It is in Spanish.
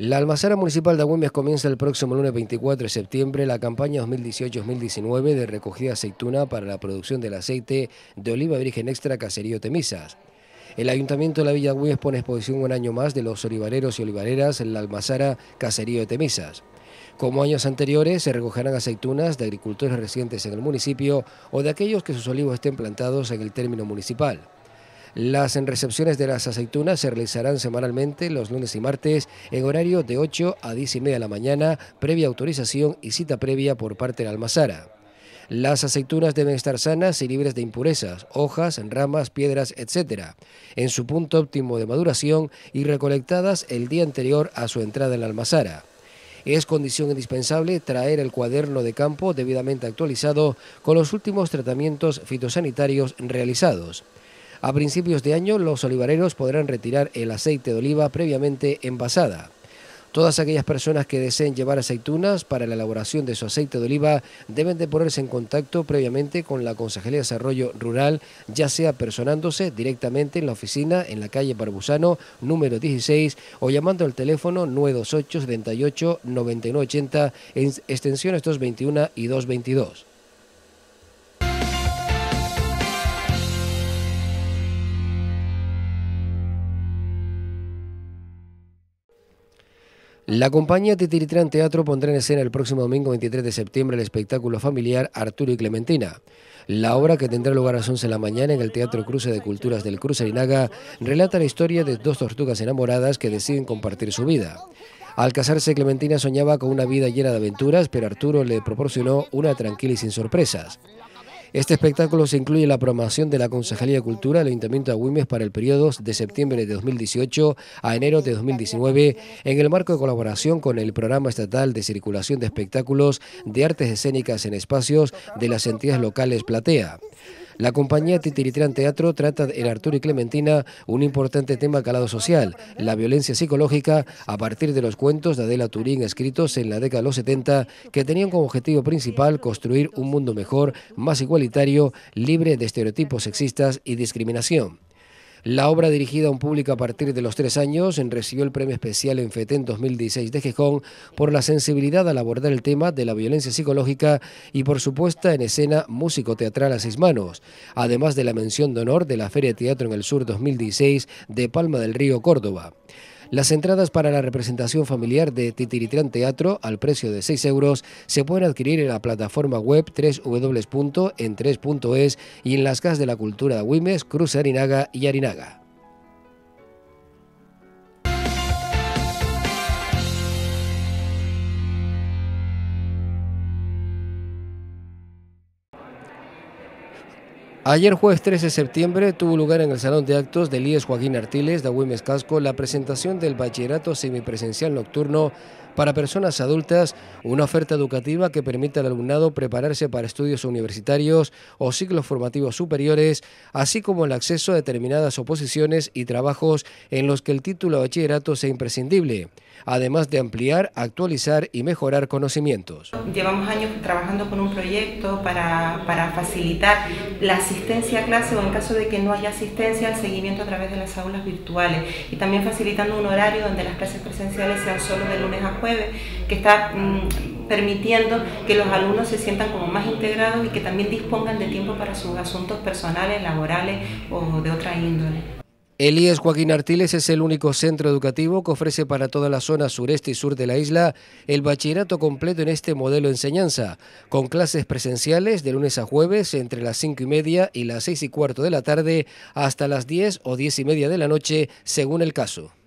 La Almazara Municipal de Agüimes comienza el próximo lunes 24 de septiembre la campaña 2018-2019 de recogida de aceituna para la producción del aceite de oliva virgen extra caserío Temisas. El Ayuntamiento de la Villa Agüimes pone exposición un año más de los olivareros y olivareras en la Almazara caserío de Temisas. Como años anteriores, se recogerán aceitunas de agricultores residentes en el municipio o de aquellos que sus olivos estén plantados en el término municipal. Las recepciones de las aceitunas se realizarán semanalmente los lunes y martes en horario de 8 a 10 y media de la mañana, previa autorización y cita previa por parte de almazara. Las aceitunas deben estar sanas y libres de impurezas, hojas, ramas, piedras, etc., en su punto óptimo de maduración y recolectadas el día anterior a su entrada en la almazara. Es condición indispensable traer el cuaderno de campo debidamente actualizado con los últimos tratamientos fitosanitarios realizados. A principios de año, los olivareros podrán retirar el aceite de oliva previamente envasada. Todas aquellas personas que deseen llevar aceitunas para la elaboración de su aceite de oliva deben de ponerse en contacto previamente con la Consejería de Desarrollo Rural, ya sea personándose directamente en la oficina en la calle Barbusano número 16 o llamando al teléfono 928 78 9980 en extensiones 221 y 222. La compañía Titiritrán Teatro pondrá en escena el próximo domingo 23 de septiembre el espectáculo familiar Arturo y Clementina. La obra, que tendrá lugar a las 11 de la mañana en el Teatro Cruce de Culturas del Cruce Arinaga, relata la historia de dos tortugas enamoradas que deciden compartir su vida. Al casarse, Clementina soñaba con una vida llena de aventuras, pero Arturo le proporcionó una tranquila y sin sorpresas. Este espectáculo se incluye en la programación de la Consejería de Cultura del Ayuntamiento de Güimes para el periodo de septiembre de 2018 a enero de 2019 en el marco de colaboración con el Programa Estatal de Circulación de Espectáculos de Artes Escénicas en Espacios de las entidades locales Platea. La compañía Titiritrán Teatro trata en Arturo y Clementina un importante tema calado social, la violencia psicológica, a partir de los cuentos de Adela Turín escritos en la década de los 70, que tenían como objetivo principal construir un mundo mejor, más igualitario, libre de estereotipos sexistas y discriminación. La obra dirigida a un público a partir de los tres años recibió el premio especial en FETEN 2016 de Gijón por la sensibilidad al abordar el tema de la violencia psicológica y por su puesta en escena músico-teatral a seis manos, además de la mención de honor de la Feria de Teatro en el Sur 2016 de Palma del Río, Córdoba. Las entradas para la representación familiar de Titiritrán Teatro al precio de 6 euros se pueden adquirir en la plataforma web www.en3.es y en las casas de la cultura de Wimes, Cruz Arinaga y Arinaga. Ayer jueves 13 de septiembre tuvo lugar en el Salón de Actos de IES Joaquín Artiles de Casco la presentación del Bachillerato Semipresencial Nocturno para personas adultas, una oferta educativa que permita al alumnado prepararse para estudios universitarios o ciclos formativos superiores, así como el acceso a determinadas oposiciones y trabajos en los que el título de bachillerato sea imprescindible, además de ampliar, actualizar y mejorar conocimientos. Llevamos años trabajando con un proyecto para, facilitar la asistencia a clase o en caso de que no haya asistencia, el seguimiento a través de las aulas virtuales y también facilitando un horario donde las clases presenciales sean solo de lunes a jueves que está mm, permitiendo que los alumnos se sientan como más integrados y que también dispongan de tiempo para sus asuntos personales, laborales o de otra índole. Elías Joaquín Artiles es el único centro educativo que ofrece para toda la zona sureste y sur de la isla el bachillerato completo en este modelo de enseñanza, con clases presenciales de lunes a jueves entre las 5 y media y las 6 y cuarto de la tarde hasta las 10 o 10 y media de la noche, según el caso.